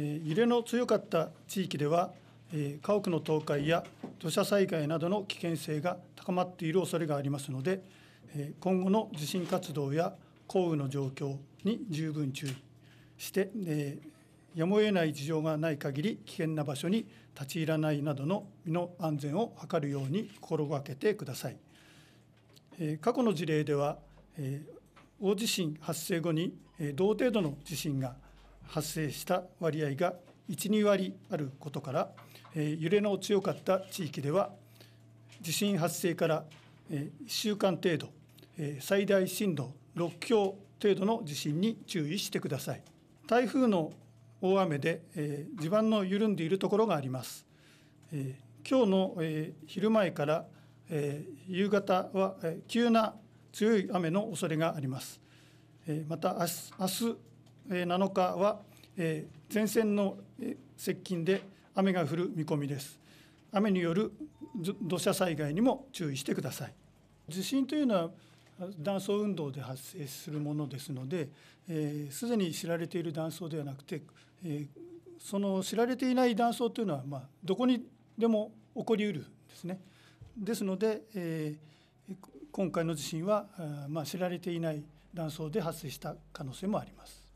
え揺れの強かった地域では、え家屋の倒壊や土砂災害などの危険性が高まっている恐れがありますので、え今後の地震活動や降雨の状況に十分注意して、えやむを得ない事情がない限り危険な場所に立ち入らないなどの身の安全を図るように心がけてください。え過去の事例では、え大地震発生後に、え同程度の地震が発生した割合が12割あることから、えー、揺れの強かった地域では地震発生から、えー、1週間程度、えー、最大震度6強程度の地震に注意してください台風の大雨で、えー、地盤の緩んでいるところがあります、えー、今日の、えー、昼前から、えー、夕方は、えー、急な強い雨の恐れがあります、えー、また明日明日7日は前線の接近で雨が降る見込みです雨による土砂災害にも注意してください地震というのは断層運動で発生するものですのですで、えー、に知られている断層ではなくて、えー、その知られていない断層というのは、まあ、どこにでも起こりうるんですね。ですので、えー、今回の地震は、まあ、知られていない断層で発生した可能性もあります。